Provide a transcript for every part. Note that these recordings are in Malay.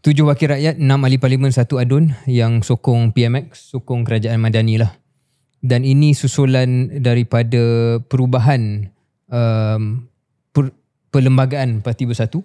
tujuh wakil rakyat, enam ahli parlimen, satu adun yang sokong PMX, sokong kerajaan madani lah. Dan ini susulan daripada perubahan um, per, perlembagaan Parti Bersatu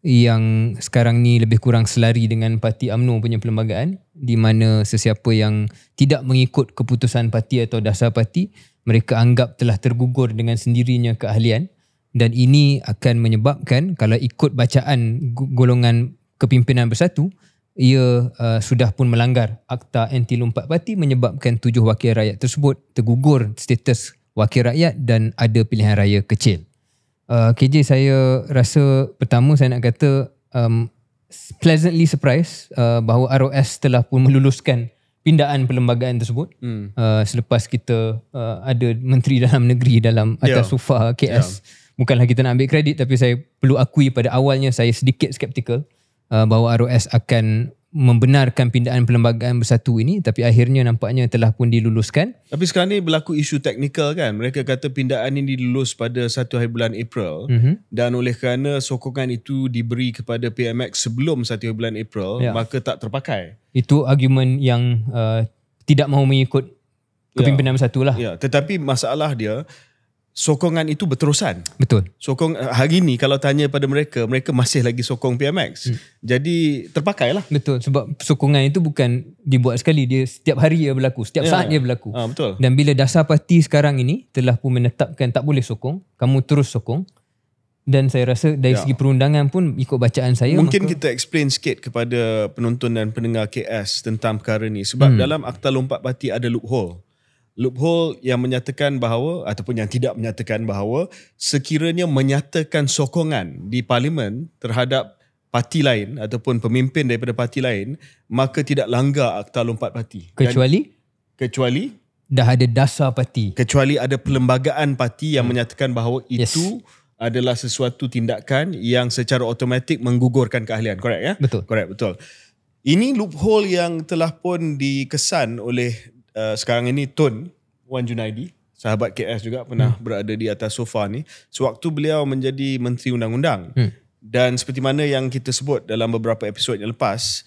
yang sekarang ni lebih kurang selari dengan Parti UMNO punya perlembagaan di mana sesiapa yang tidak mengikut keputusan parti atau dasar parti mereka anggap telah tergugur dengan sendirinya keahlian dan ini akan menyebabkan kalau ikut bacaan golongan kepimpinan bersatu ia uh, sudah pun melanggar akta anti lompat parti menyebabkan tujuh wakil rakyat tersebut tergugur status wakil rakyat dan ada pilihan raya kecil. Uh, KJ saya rasa pertama saya nak kata um, pleasantly surprised uh, bahawa ROS telah pun meluluskan pindaan perlembagaan tersebut hmm. uh, selepas kita uh, ada menteri dalam negeri dalam atas yeah. sofa KS. Yeah. Bukanlah kita nak ambil kredit tapi saya perlu akui pada awalnya saya sedikit skeptikal. Uh, bahawa ROS akan membenarkan pindaan perlembagaan bersatu ini tapi akhirnya nampaknya telah pun diluluskan. Tapi sekarang ni berlaku isu teknikal kan. Mereka kata pindaan ini dilulus pada 1 hari bulan April mm-hmm. dan oleh kerana sokongan itu diberi kepada PMX sebelum 1 hari bulan April ya. maka tak terpakai. Itu argumen yang uh, tidak mahu mengikut ya. kepimpinan ya. bersatu lah. Ya. Tetapi masalah dia sokongan itu berterusan. Betul. Sokong eh, hari ini kalau tanya pada mereka, mereka masih lagi sokong PMX. Hmm. Jadi terpakai lah. Betul. Sebab sokongan itu bukan dibuat sekali. Dia setiap hari ia berlaku. Setiap yeah. saat ia berlaku. Ha, betul. Dan bila dasar parti sekarang ini telah pun menetapkan tak boleh sokong, kamu terus sokong. Dan saya rasa dari ya. segi perundangan pun ikut bacaan saya. Mungkin maka... kita explain sikit kepada penonton dan pendengar KS tentang perkara ini. Sebab hmm. dalam Akta Lompat Parti ada loophole loophole yang menyatakan bahawa ataupun yang tidak menyatakan bahawa sekiranya menyatakan sokongan di parlimen terhadap parti lain ataupun pemimpin daripada parti lain maka tidak langgar akta lompat parti kecuali Dan, kecuali dah ada dasar parti kecuali ada perlembagaan parti yang hmm. menyatakan bahawa itu yes. adalah sesuatu tindakan yang secara automatik menggugurkan keahlian correct ya betul correct betul ini loophole yang telah pun dikesan oleh Eh, sekarang ini Tun Wan Junaidi sahabat KS juga pernah hmm. berada di atas sofa ni sewaktu beliau menjadi menteri undang-undang hmm. dan seperti mana yang kita sebut dalam beberapa episod yang lepas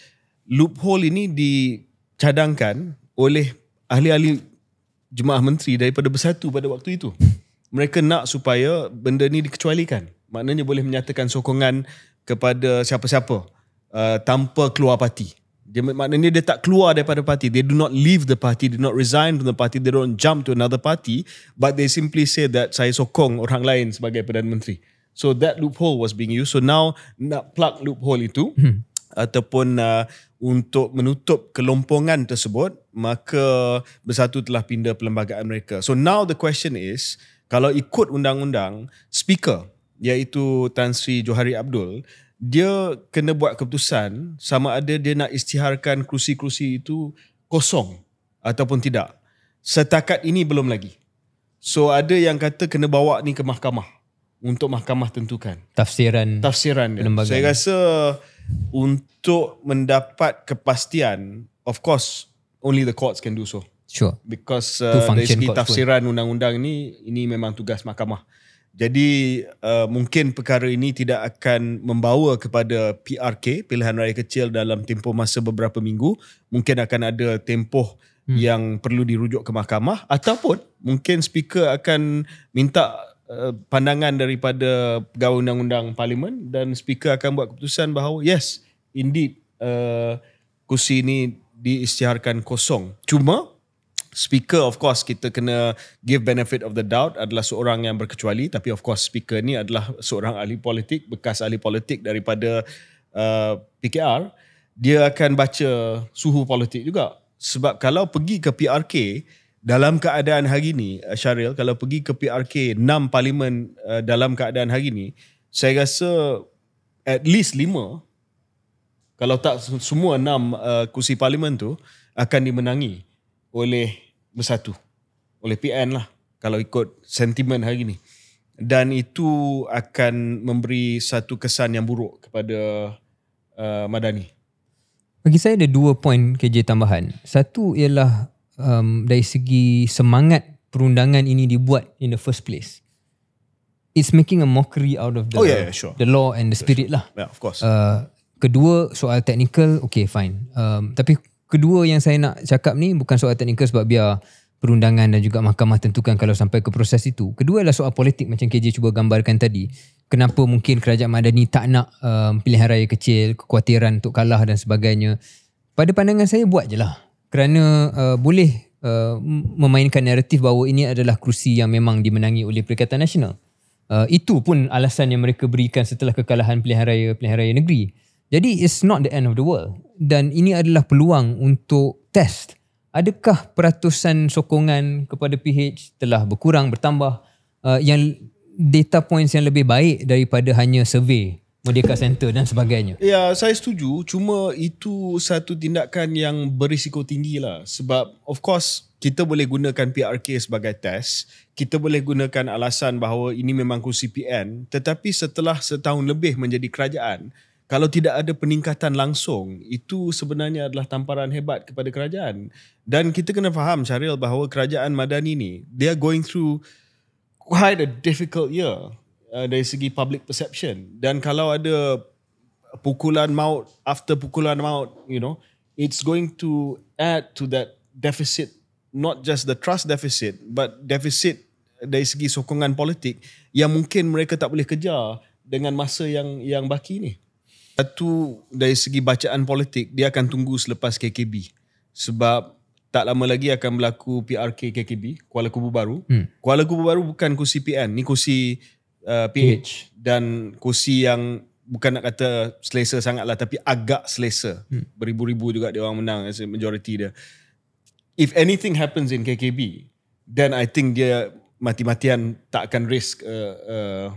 loophole ini dicadangkan oleh ahli-ahli jemaah menteri daripada bersatu pada waktu itu mereka nak supaya benda ni dikecualikan maknanya boleh menyatakan sokongan kepada siapa-siapa uh, tanpa keluar parti dia maknanya dia tak keluar daripada parti. They do not leave the party. They do not resign from the party. They don't jump to another party. But they simply say that saya sokong orang lain sebagai Perdana Menteri. So that loophole was being used. So now nak plug loophole itu hmm. ataupun uh, untuk menutup kelompongan tersebut maka bersatu telah pindah perlembagaan mereka. So now the question is kalau ikut undang-undang speaker iaitu Tan Sri Johari Abdul dia kena buat keputusan sama ada dia nak istiharkan kerusi-kerusi itu kosong ataupun tidak. Setakat ini belum lagi. So ada yang kata kena bawa ni ke mahkamah untuk mahkamah tentukan. Tafsiran. Tafsiran Saya rasa untuk mendapat kepastian, of course only the courts can do so. Sure. Because uh, dari segi tafsiran undang-undang ni, ini memang tugas mahkamah. Jadi uh, mungkin perkara ini tidak akan membawa kepada PRK, pilihan raya kecil dalam tempoh masa beberapa minggu. Mungkin akan ada tempoh hmm. yang perlu dirujuk ke mahkamah ataupun mungkin speaker akan minta uh, pandangan daripada pegawai undang-undang parlimen dan speaker akan buat keputusan bahawa yes, indeed uh, kursi ini diisytiharkan kosong. Cuma speaker of course kita kena give benefit of the doubt adalah seorang yang berkecuali tapi of course speaker ni adalah seorang ahli politik bekas ahli politik daripada uh, PKR dia akan baca suhu politik juga sebab kalau pergi ke PRK dalam keadaan hari ni uh, Syaril kalau pergi ke PRK 6 parlimen uh, dalam keadaan hari ni saya rasa at least 5 kalau tak semua 6 uh, kursi parlimen tu akan dimenangi oleh bersatu oleh PN lah kalau ikut sentimen hari ini dan itu akan memberi satu kesan yang buruk kepada uh, Madani. Bagi saya ada dua poin KJ tambahan. Satu ialah um, dari segi semangat perundangan ini dibuat in the first place. It's making a mockery out of the oh, yeah, yeah, sure. the law and the spirit sure, sure. lah. Yeah, of course. Uh, kedua soal teknikal okay fine. Um, tapi kedua yang saya nak cakap ni bukan soal teknikal sebab biar perundangan dan juga mahkamah tentukan kalau sampai ke proses itu. Kedua adalah soal politik macam KJ cuba gambarkan tadi. Kenapa mungkin kerajaan Madani tak nak um, pilihan raya kecil, kekhawatiran untuk kalah dan sebagainya. Pada pandangan saya buat je lah. Kerana uh, boleh uh, memainkan naratif bahawa ini adalah kerusi yang memang dimenangi oleh Perikatan Nasional. Uh, itu pun alasan yang mereka berikan setelah kekalahan pilihan raya, pilihan raya negeri. Jadi it's not the end of the world dan ini adalah peluang untuk test adakah peratusan sokongan kepada PH telah berkurang bertambah uh, yang data points yang lebih baik daripada hanya survey Merdeka Center dan sebagainya. Ya, saya setuju. Cuma itu satu tindakan yang berisiko tinggi lah. Sebab of course kita boleh gunakan PRK sebagai test. Kita boleh gunakan alasan bahawa ini memang kursi PN. Tetapi setelah setahun lebih menjadi kerajaan, kalau tidak ada peningkatan langsung itu sebenarnya adalah tamparan hebat kepada kerajaan dan kita kena faham Syaril bahawa kerajaan Madani ini, they are going through quite a difficult year uh, dari segi public perception dan kalau ada pukulan maut after pukulan maut you know it's going to add to that deficit not just the trust deficit but deficit dari segi sokongan politik yang mungkin mereka tak boleh kejar dengan masa yang yang baki ni satu dari segi bacaan politik dia akan tunggu selepas KKB sebab tak lama lagi akan berlaku PRK KKB Kuala Kubu Baru hmm. Kuala Kubu Baru bukan kursi PN ni kursi uh, PH H. dan kursi yang bukan nak kata selesa lah, tapi agak selesa hmm. beribu-ribu juga dia orang menang majority dia if anything happens in KKB then I think dia mati-matian tak akan risk uh, uh,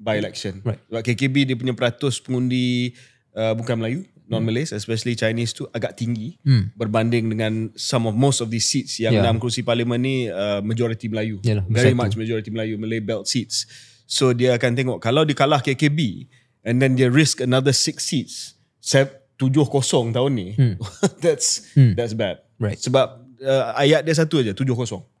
by election. Right. Sebab KKB dia punya peratus pengundi uh, bukan Melayu, non-Malays, hmm. especially Chinese tu agak tinggi hmm. berbanding dengan some of most of the seats yang yeah. dalam kerusi parlimen ni uh, majority Melayu. Yalah, very much tu. majority Melayu, Malay belt seats. So dia akan tengok kalau dia kalah KKB and then dia risk another six seats, set, tujuh kosong tahun ni, hmm. that's hmm. that's bad. Right. Sebab uh, ayat dia satu aja, tujuh kosong.